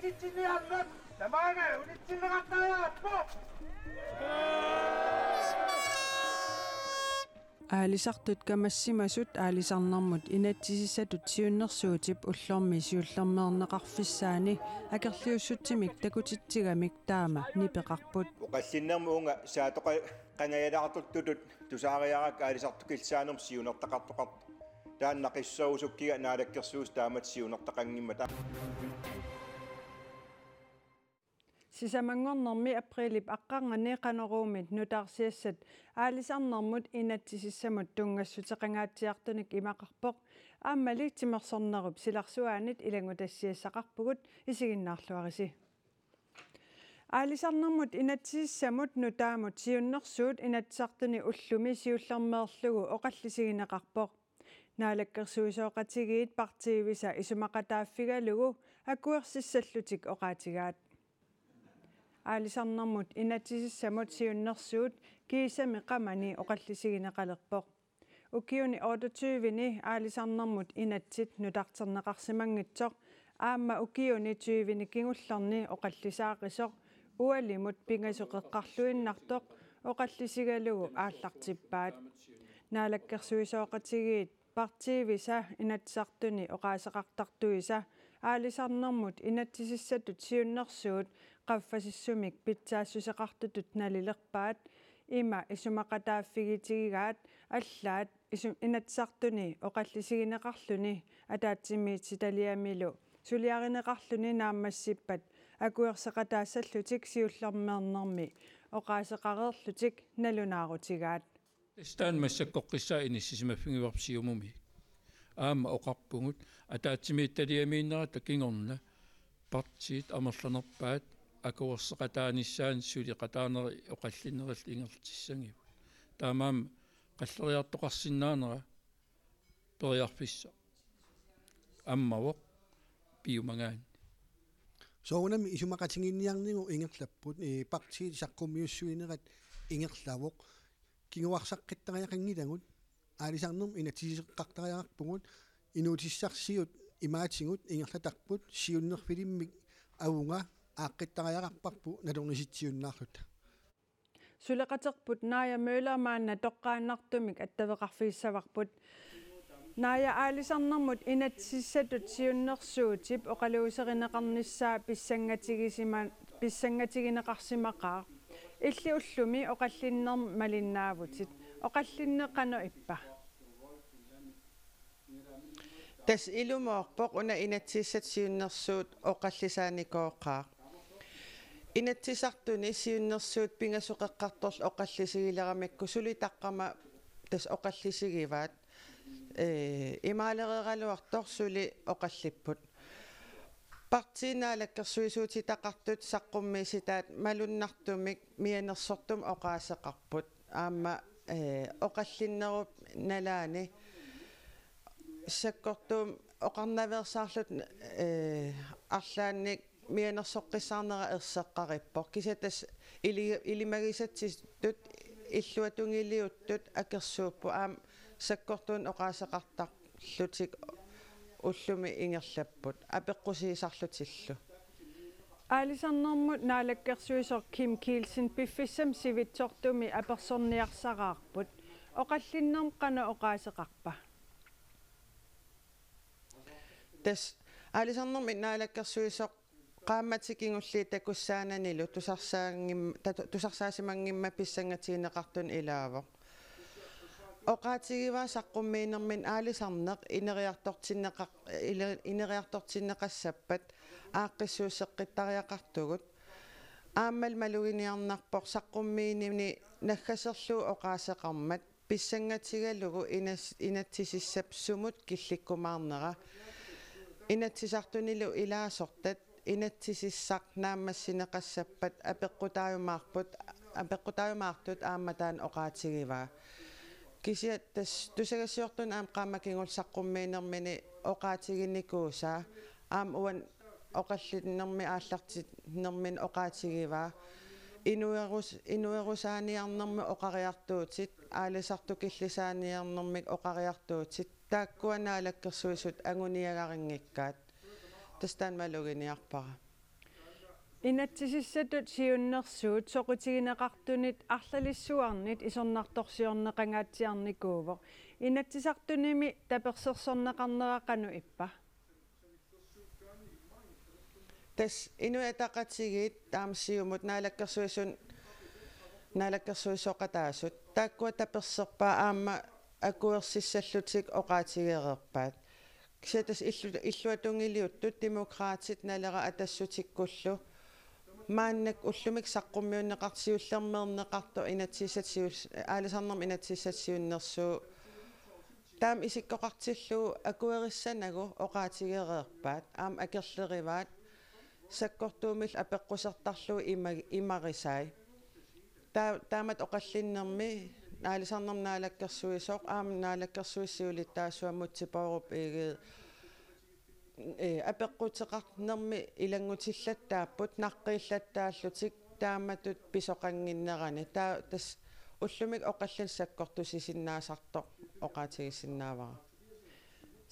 찢지 않는 내 마음에 우리 찔러 갔다야 аалисартут камассимасут аалисарнармут инатсисисатут сиуннэрсуутип уллорми сиуллэрмеэрнеқарфиссаани акерлиуссутсимик такутитсигамик таама нипеқарпут оқаллиннэрму унга саатоқа канаялаартуттутут тусаариарак аалисартукилсаанерм сиунертақартоқарт тааннақиссаусуккига наалаккерсуус таамат сиунертақангиммата сисамангорнэрми априлип аққарнани канеруумит нутаарсиассат аалисарнэрмут инатсисиссамут тунгассутеқангаатсиартуник имақарпоқ ааммалик тимерсорнеруп силарсуаанит илагутассиассақарпугут исигиннаарлуариси аалисарнэрмут инатсиссамут нутаамут сиуннэрсуут инатсартуни уллуми сиуллэрмеерлугу оқаллисигинеқарпоқ наалаккерсуисооқатигиит партиивиса исумақатааффигалугу аккуерсиссаллутик оқаатигаат аалисарнэрмут инатсисsamут сиуннэрсуут киисами qamani оқаллисигинеқалерпоқ укиуни 28-вини аалисарнэрмут инатсит нутартернеқарсимангитсоқ аама укиуни 20-вини кингуллэрни оқаллисаақисоқ уалимут пингасоқеққарлуиннартоқ оқаллисигалугу ааллартиппаат наалаккерсуисооқатигиит партиивиса инатсартуни оқаасеқартартуиса аалисарнэрмут инатсиссатут сиуннэрсуут qaffasissumik pitsaassuseqartutut nalilerpaat има исумақатааффигитигигаат аллаат ису инатсартуни оқаллисигинеқарлуни атаатсимиит ситалиамилу сулиаринеқарлуни нааммассиппат акуерсеқатаассаллутик сиуллермеернерми оқаасеқареерлутик налунаарутигаат истаан массаккоққиссаа иниссисимаффигиварпсиумуми аама оқарпугут атаатсимиит талиамииннера такингорна партиит амерланерпаат акуурсеқатааниссаан сули қатаанери оқаллинерил ингертиссангив таамаам қаллериартоқарсинаанера ториарписса аммаво пиумагаан соунами исумақатингинниарнигу ингерлаппут э партии саққуммиуссуинерат ингерлавоқ кингуарсаққиттариақангилагут аалисарнерм инатисеққартариақарпугут инуутиссарсиут имаатингут ингерлатарпут сиуннерфилиммик авунга ааққиттариарарпарпу налууниситсиуннаарлута сулеқатерпут наая мөөлаамаанна тоққааннартумик аттавеқарфииссаварпут наая аалисарнэрмут инатсиссатут сиуннэрсуутип оқалуусеринеқарниссаа писсангатигисима писсангатигинеқарсимақаа илли уллуми оқаллиннэр малиннаавутит оқаллиннеқано иппа тас илумоорпоқ уна инатсиссат сиуннэрсуут оқаллисааникооқаа инатсисартуни сиуннэрсуут пигасоқеққарторл оқаллисигилерамикку сулитаққама тас оқаллисигиваат э имаалереералуартор сули оқаллиппут партиинаалаккерсуисуутитақартут саққуммиситаат малуннартумик мианерсортум оқаасеқарпут аама э оқаллиннеруп налаани саккортум оқарнаверсаарлут э арлаанник мианерсоққиссаарнера ерсеққариппоқ кисатас или илимагисатсис тут иллуатунгилиуттут акерсууппу аам саккортуун оқаасеқартарлутик уллуми ингерлаппут апеққусиисарлутиллу аалисарнэрмут наалаккерсуисоқ ким килсин пиффиссам сивитсортуми аперсорниарсараарпут оқаллиннэрм қана оқаасеқарпа тас аалисарнэрмит наалаккерсуисоқ qaammatikiŋulli takussaananilu tusarsaangim tusarsaasimanngimma pissangatiineqartun ilaavoq oqaatigiva saqqummiinermin aalisarneq ineriartortinneqaq ineriartortinneqassappat aaqqissuusseqqittariaqartugut ааммал малугиниарнарпор саққуммиинини наггасерлуу оқаасеқармат писсангатигалугу инас инатсисиссап сумут килликкумаарнера инатсисартунилу илаасортат inatsisissaq naammassineqassappat apeqqutaayumaarput apeqqutaayumaartut aammataan oqaatigiva kisia tas tusagassiortun aam qaammakingulsaqqummiinermini oqaatiginnikuusa aam uan oqallitnermi aallartitnermin oqaatigiva inuerus inuerusaaniarnermi oqariartuutit aalisartukillisaaniarnermik oqariartuutit taakkuanaalakkirsuisut anguniagarinngikkaat тастанмалугиниарпара инатсисиссатут сиуннэрсуут соқутигинеқартунит арлалиссуарнит исорнарторсиорнеқангаатсиарникуувоқ инатсисартуними таперсерсорнеқарнеқану иппа тас инуятақатсигит таамсиумут наалаккерсуисун наалаккерсуисоқатаасут тааккуа таперсерпаа аама акуерсиссаллутик оқаатигеерерпаат ксатас иллу иллуатунгилиуттут демократит налера атассутиккуллу мааннак уллумик саққуммиуннеқарсиуллермернеқарту инатсиссатсиус аалисарнерми инатсиссатсиуннерсуу таам исиккоқартиллу акуериссанагу оқаатигереерпаат аам акерлериваат саккортуумил апеққусертарлу има имарисаи таа таамат оқаллиннерми наалисарнернаалаккэрсуисоо аамнаалаккэрсуиссиулит таасуаммутсипооруп иигид э апеккутеқарнерми илангутиллаттааппут наққииллаттааллутик тааматут писоқангиннерани таа тас уллумик оқаллассаккортусисиннаасарто оқаатигиссиннаавара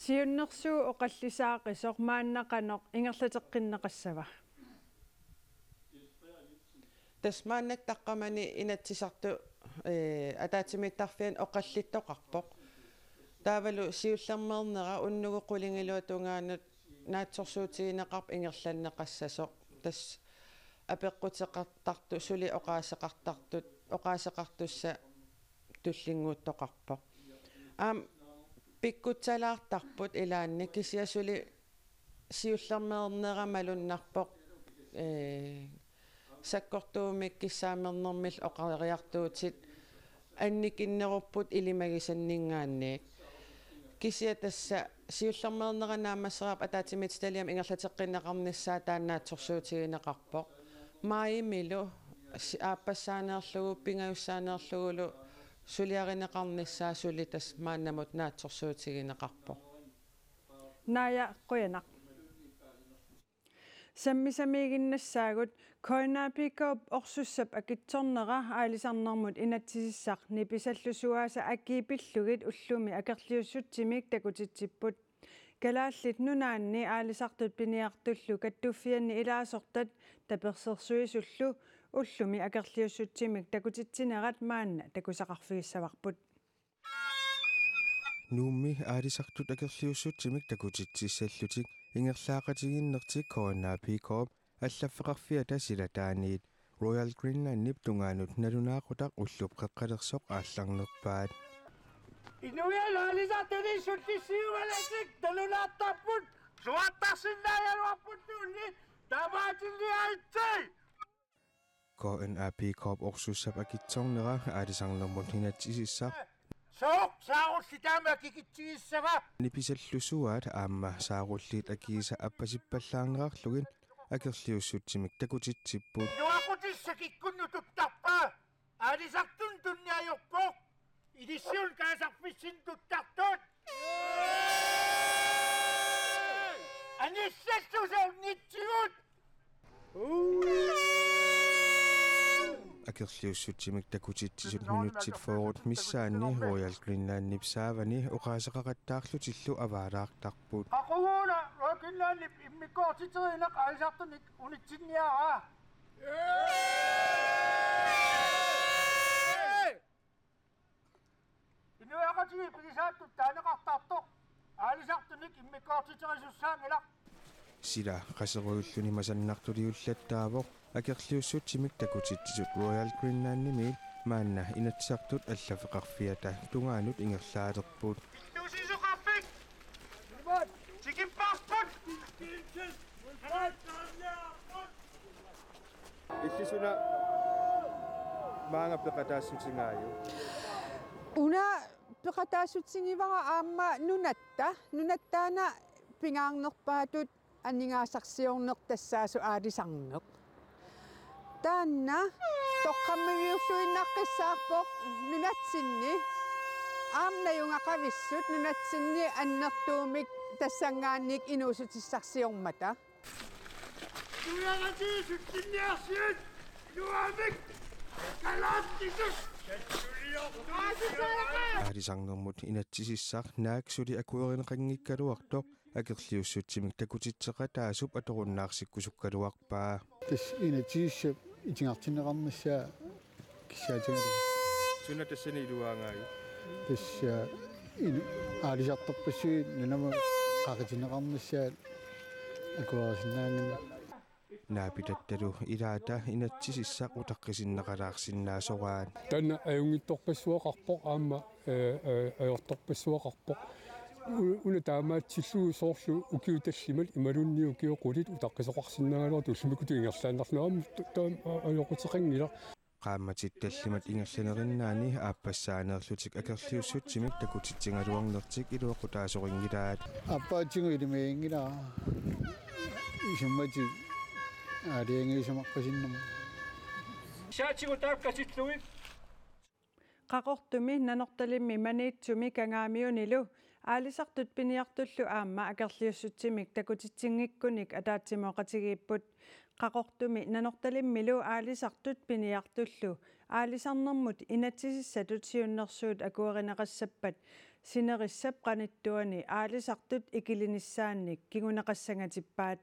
сиуннэрсуу оқаллисаақисоқ мааннақаноқ ингерлатеққиннеқассава тасмааннаттаққамани инатсисарту Э, атаатимиттарфиан оқаллиттоқарпоқ таавалу сиуллермернера уннугу қулингилуатунгаанут наатсорсуутигинеқарп ингерланнеқассасо тас апеққутеқартарту сули оқаасеқартартут оқаасеқартусса туллингууттоқарпоқ аам пиккутсалаартарпут илаанна кисиасули сиуллермернера малуннарпоқ э саккортуумик киссаамернэрмил оқариартуутит анник иннеруппут илимагисаннингаанни кисия тасса сиуллармеернеранаамассераап атаатимитсалиам ингерлатеққиннеқарниссаа тааннаатсорсуутигинеқарпоқ маимилу ааппассаанерлугу пингаюссаанерлугулу сулиаринеқарниссаа сули тас мааннамут наатсорсуутигинеқарпоқ ная қуянақ саммисамигиннассаагут коинаапиккауп орсуссап акитсорнера аалисарнармут инатсисиссақ ниписаллусуааса акиипиллугит уллуми акерлиуссутсимик такутитсиппут калааллит нунаанни аалисартут пиниартуллу каттуффианни илаасортат таперсерсуисуллу уллуми акерлиуссутсимик такутитсинерат маанна такусақарфигиссаварпут нуумми аалисартут акерлиуссутсимик такутитсиссаллутик ингерлаақатигиннэртик корона пикоп аллаффеқарфиата силатааниит Royal Greenland nip tunganut naluna kotak uslup kakalersok aslang nagpad. Inuya lalisa tani suti siu malesik daluna taput suwata sindayan waput tuni damajin Ko en api kop oksusap akitsong nera adisang lamon hinat isisak Soq saaqullitaan akikitsigissava nipisallusuat aamma saaqulliit akiisa appasippallaaneraarlugin akerliussuutsimik takutitsippuut Nuaqutissa kikkunnu tuttarpaa alisartun tunniajorpoq илиссиун каасарфисин туттартуут аниссассусауннитсигут акерлиуссут симигта кутитсисут минутсит фоорут миссаанни рояллуиннааннип саавани оқаасеқақаттаарлут иллу аваалаартарпут ақугуна рокиннааннип иммиккоортитеринеқ аисартуник унитсинниараа инуяқатиги пигисааттут таанеқартартоқ аалисартуник иммиккоортитерисуссаангилақ сила қасеруйуллуни масаннартулиуллаттаавоқ акерлиуссуут симиктакутитсут Royal Greenland-ими маанна инатсартут аллафеқарфиата тунгаанут ингерлаалерпуут Иллисуна маанга пеқатаассутингааю уна пеқатаассутсигивара аама нунатта нунаттаана пингаарнерпаатут аннингаасарсиорнер тассаасу аалисарнеқ tanna tokkammi viulluinnaqqissaarpoq nunatsinni aamna yungaqavissut nunatsinni annertuumik tassangaannik takut cicak ada asup atau nak si kusuk акерлиуссутсимик pa. Tis ina инатсиссап итингарсинеқарнissaа киссаатигалу суна тассани илуаангааги тасса ин аалисартарпассуи нунама қақитинеқарнissaа акуарисинаангами наапитатталу илаата инатсисиссақ утаққисиннақалаарсиннаасораан тана аюнгитторпассуақарпоқ аама аёрторпассуақарпоқ una taama tillu soorlu ukiutallimal imalunniukio qulit utaqqiso qarsinnaangaluar tullumikku tuingerlaannarluam taam ajoqutiqanngila qaammatittallimat ingerlanerinnaani aappassaanерlutik akerliussut timik takutitsingaluarnertik iluaqu taasoringilaat appaatsingu ilimeingila исуммати аалиангиисамаққасиннама саатигу таапкаситлуит qaqortumi nanort talimmi maniitsumi kangaamiunilu аалисартут пиниартуллу аама акерлиуссутсимик такутитсингиккуник атаатсимооqatigiipput qaqortumi nanорталиммилу аалисартут пиниартуллу аалисарнэрмут инатсисиссатутсиуннэрсуут акуэринеқассаппат синериссап қаниттуани аалисартут икилиниссаанник кигунеқассангатиппаат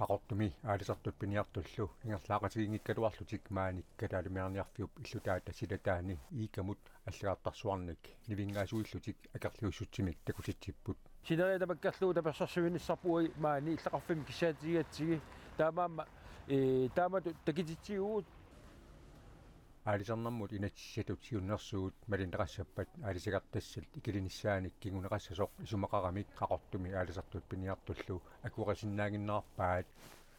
qaqortumi aalisartut piniartullu ingerlaaqatigiingikkaluarlutik maanikka alumiarniarfiup illutaata silataani iikamut аллагаартарсуарник нивингаасуиллутик акерлиуссутсимик такуситсиппут синерида маккарлуута персарсивиниссарпуи маани иллақарфими кисаатигиатсиги таамаама э таамату такититсигуу аалисернэрмут инатсисатут сиуннэрсуут малинерассаппат аалисагартассалт икилиниссааник кигунерассасоо сумақарамик қақортуми аалисартут пиниартуллу акуурасиннаагиннаарпаат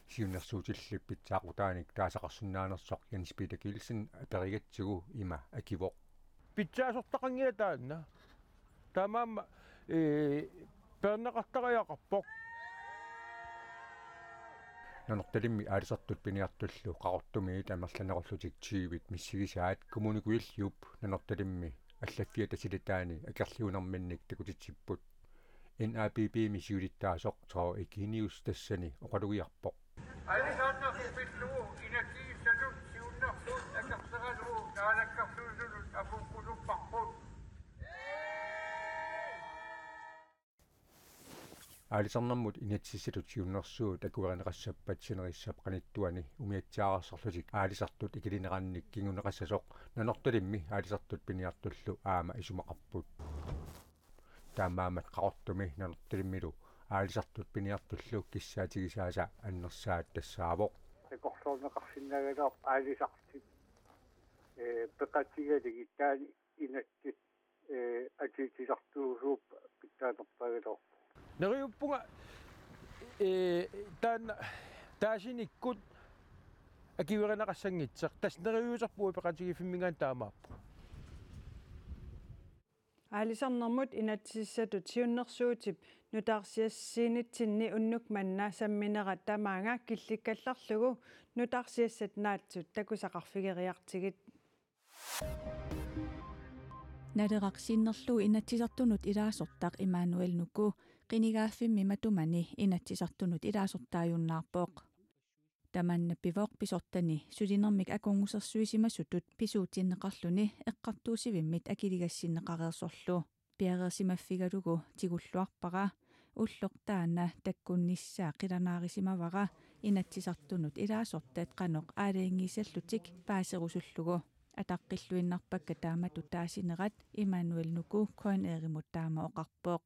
сиуннэрсуутиллиппит саақутааник таасақарсинаанерсоқ янспита килсин аперигатсигу има акивоқ питсаасортақангила таанна тамаама э пернеқартариақарпоқ нунэрталимми аалисартут пиниартуллу қаруттуми тамерланеруллутик чиивит миссигисаат коммуникуиллиуп нунэрталимми аллаффиа тасилитаани акерлиунэрминник такутитсиппут NRPP мисиулиттаасоқ таа экиниус тассани оқалугиарпоқ аалисаатнерфиллуу инакииллалут сиуннэрсуут акерсералуу таалаккарлууллут апукку аалисарнэрмут инатсисилут юннэрсуу такуэринеқассаппат синерissap каниттуани умиатсаарсарлутик аалисартут икилинеранник кингунеқассасоқ нанортулимми аалисартут пиниартуллу аама исумақарпут таамаамат қартуми нанортулиммилу аалисартут пиниартуллу киссаатигисааса аннерсаат тассаавоқ икорлуунеқарсиннагалаар аалисартит э пеқатигалигитаани инаттит э атитисартуусууп питаанерпагалоор Neriuppunga э таан таасиниккут акиверенеқассангитсеқ тас нериуусарпуи пеқатиги фиммигаан таамааппу аалисарнэрмут инатсиссату тиуннэрсуутип нутаарсиассиинитсинни уннук манна самминера тамаага килликкалларлугу нутаарсиассат наатсут такусақарфигериартигит налерақсиннерлу инатсисартунут илаасортақ имаануэл нуку qinigaaffimmi matumani inatsisartunut ilaasuttaajunnarpooq tamannapivoq pisortani sulinermik akungusersuisimasutut pisuutinneqarluni eqqartuusivimmit akiligassinneqareersorlu piareesimaffigalugu tigulluarpara уллоқ таана таккунниссаа қиланаарисимавара инаtsisartunut илаасортат қаноқ аалиангиисаллутик паасерусуллугу атаққиллуиннарпакка таамату таасинерат имануэл нуку коин ээримут таама оқарпооқ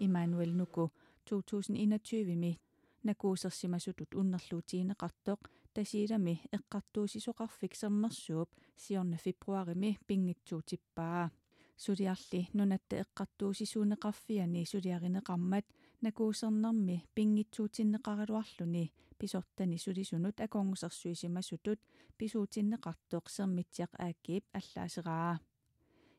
Immanuel Nuku 2021 mi nakuusersimasutut unnerluutiineqartoq tasiilami eqqartuusisoqarfik sermersuup siorna februarimi pingitsuutippaa suliarli nunatta eqqartuusisuuneqarfiani suliarineqarmat nakuusernermi pingitsuutinneqaraluarluni pisortani sulisunut akongusersuisimasutut pisuutinneqartoq sermitsiaq aakiip allaaseraa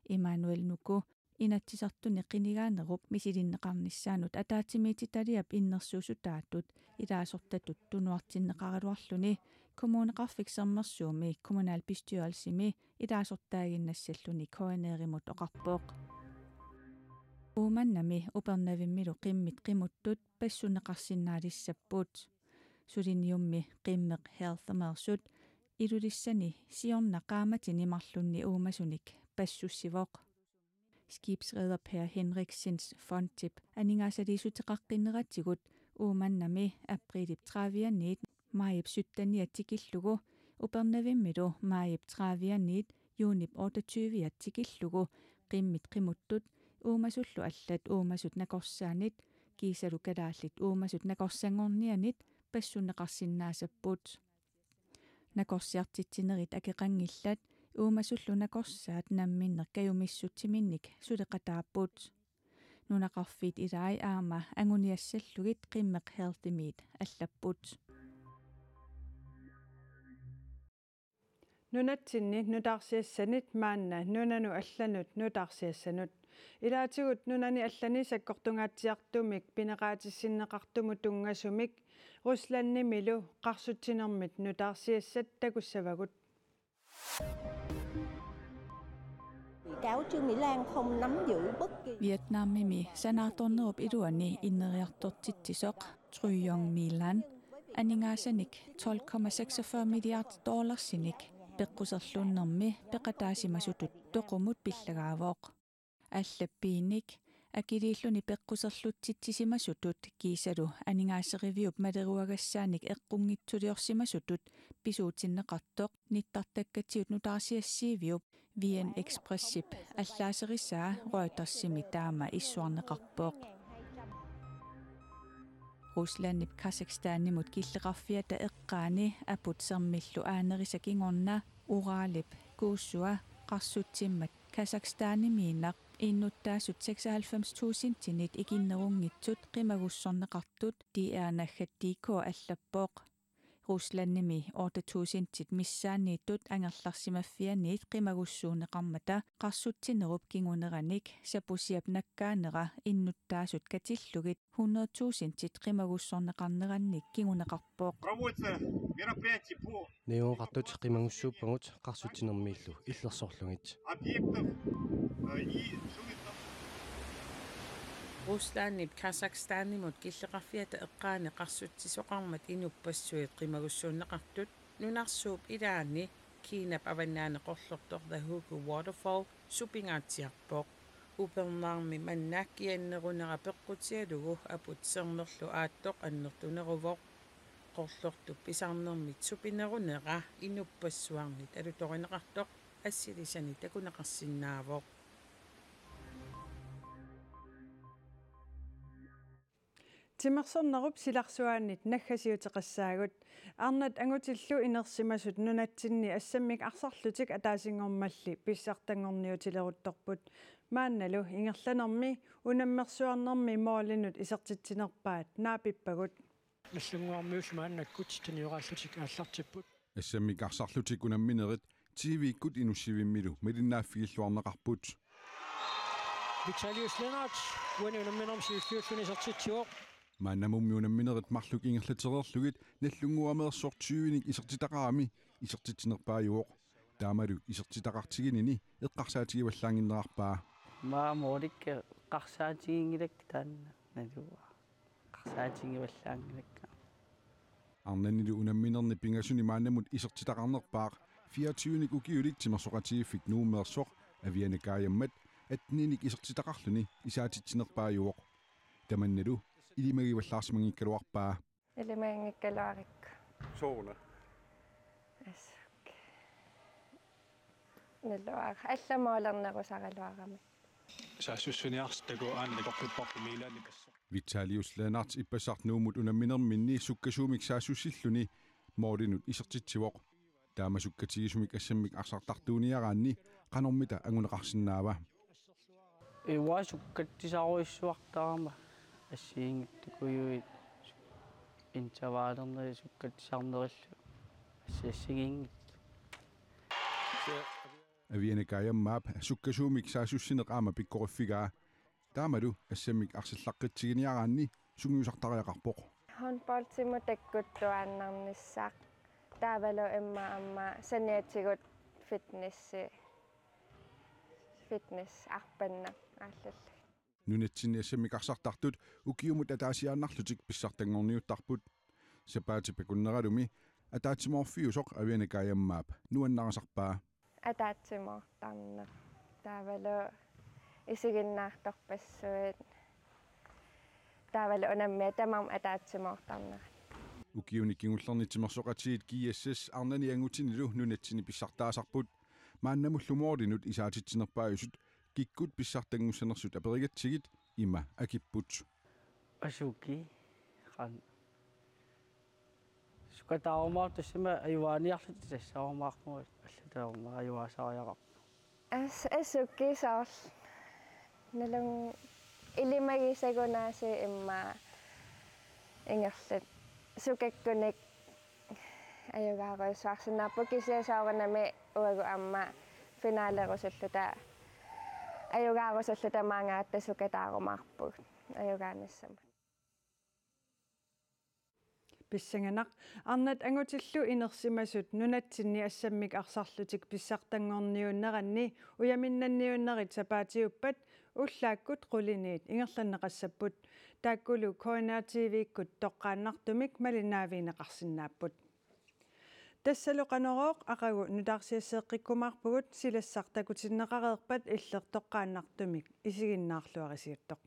Emmanuel Nuku инатсисартуни қинигааnerup мисилиннеқарниссаанут атаатимиититалиап иннерсуусутаатут илаасортатут тунуартиннеқаралуарлуни коммунеқарфик сэрмерсууми коммунал пистюалсими илаасортаагиннассаллуни коанеримут оқарпооқ ууманнами упернавиммилу қиммит қимуттут пассунеқарсинаалиссаппут сулиниумми қиммеқ healthмерсут илулиссани сиорнақаамати нимарлунни уумасуник пассуссивоқ skibsredder Per Henriksens fondtip. Aningasalisutiqaqqinneratigut uumannami aprilip er 30 majib 17 tikillugu upernavimmilu majib 30 junip 28 er tikillugu qimmit qimuttut uumasullu allat uumasut nakorsaanit kiisalukalaallit uumasut nakorsangornianit passunneqarsinnaasapput nakorsiartitsinerit akeqangillat уумасуллунакорсаат намминнер каюмиссутсиминник сулеқатааппут нунақарфит илаи аама ангуниассаллугит қиммеқ healthy meat аллаппут нунатсинни нутарсиассанит маанна нунану алланут нутарсиассанут илаатигут нунани аллани саккортунгаатсиартумик пинеқаатиссиннеқартуму тунгасумик русланни милу қарсутсинермит нутарсиассат такуссавагут Thank you. cáo Trương Mỹ Lan không nắm giữ bất kỳ... Vietnamimi senaton op iduani innerjartortitsisok Trujong Milan aningaasanik 12,46 milliard dollarsinik peqqusarluunnermi peqataasimasutut toqumut pillagaavoq аллаппиинник akiliillun ipeqqusarlutsitsisimasutut kiisalu aningaasseriviup maleruagassaanik eqqungitsuliorsimasutut pisuutsinneqartoq nittartakkatsiut nutaarsiassiiviup vien expressip allaaserissaa roitarsimi taama issuarneqarpooq Rusland ib Kazakhstan imod Gillegrafia Erkani eqqaani aput sermillu aanerisakingorna Uralib Kusua qarsutsimmat Kazakhstan miinaq иннуттаасут 96000 игиннерунгитсут qimagussorneqartut diernaggattiiko allappoq Ruslannimi ortatusintit missaanniittut angerlarsimaffianiit qimagussuuneqarmata qarsutsinerup kinguneranik sapusiapnakkaanera innuttaasut katillugit 100000tit qimagussorneqarnerannik kinguneqarpooq Неон гатут qimangussuuppangut qarsutinermiillu illersorlungit Руслаанни Казахстаннимут киллеқарфиата эққаани қарсутсисоқармат инуппассуи қимагуссууннеқартут нунарсууп илаани Kiinap avannaane qorlortor The Hugo Waterfall supingaatiarpoq upernaarmi mannaak kiannerunera peqqutialugu aputsernerlu aattoq annertuneruvoq qorlortup pisarnermit supinerunera inupassuarnit alutorineqartoq ассилисани такунеқарсиннаавоқ тимерсэрнеруп силарсуааннит наггасиутеқассаагут арнат агутиллу инерсимасут нунатсинни ассаммик арсарлутик атаасингормалли писсартангорниутилеруттарпут маанналу ингерланерми унаммерсуарнерми моолинут исертитсинерпаат наапиппагут аллунгуармиус мааннаккут таниорааллутик ааллартиппут ассаммик арсарлутик унамминерит тивиккут инуссивиммилу малиннааффигиллуарнеқарпут Виталиус Ленард, вон он нам нам сифиус унисартитсиоқ Manna mummiun minnerit marluk ingerlatserlugit nallunguamer sortuinik isertitaraami isertitinerpaajuoq taamalu isertitaqartiginini eqqarsaatigivallaanginnerarpaa maa moodikke qarsaatigingilakki taanna naluwa qarsaatigivallaanginakka arnannilu unamminerni pingasuni maannamut isertitaqarnerpaaq 24nik ukiulit timersoqatigiffik nuummeersoq avianakaajammat atninik isertitaqarluni isaatitsinerpaajuoq tamannalu илимагиваллаарсимангиккалуарпаа илимаангиккалаарикку суурна асак нэллуаа алламаалернерусаралуарами саассуссуниарстагу аанна корпиппарпу милаани пассо виталиус ланарт иппасартнуумут унамминерминни суккасуумик саассуссиллуни мооринут исертитсивоқ таамасуккатигисумик ассаммик арсартартуунияраанни канормита агунеқарсинаава эуаа суккаттисааруиссуартарама ассигингиттукуйуит интаваалернери суккатсаарнериллу ассиассигингит авиене каяммаап суккасуумик саасуссинеқаама пиккориффигаа таамалу ассаммик арсиллаққитсигиниараанни сунгиусартариақарпоқ хон полтима таккуттуааннарниссаақ таавало эмма амма саниатсигут фитнесси фитнес арпанна ааллалла нунатсиниассамикарсартартут укиумут атаасиаарнарлутик писсартангорниуттарпут сапаати пекуннералуми атаатсимоорфиусоқ авианикаяммаап нуаннарасарпаа атаатсимо таанна таавало исигиннаартарпассуит таавало унаммиа тамам атаатсимоортарнера укиуни кингуллернитимерсоқатигит киассас арнани ангутинилу нунатсини писсартаасарпут мааннамуллумооринут исаатитсинерпаажут kikkud pissartanngussanersut aperikatsigit има акиппут асуки ран сукатаарумаар тассама аюаниарлут тассаарумаарпуга аллатаарумаа аюаасаариарап ас асуки саарл налун илимагисагунааси имма ингерлат сукаккуник аюгаарусаарсинааппу кисиасааранами уагу амма финалерусаллута ajugaarusallu tamaanga attasukataarumaarpug ajugaanissamat писсанганақ арнат ангутиллу инерсимасут нунатсинни ассаммик арсарлутик писсартангорниуннеранни уяминнанниуннерит сапаатиуппат уллааккут қулиниит ингерланнеқассаппут тааккулу коонаа тв-иккут тоққааннартумик малинаавинеқарсинааппут тассалоқанероқ ақагу нутаарсиассеэққиккумаарпугут силассартакут синнеқареерпат иллертоққааннартумик исигиннаарлуарисиуттоқ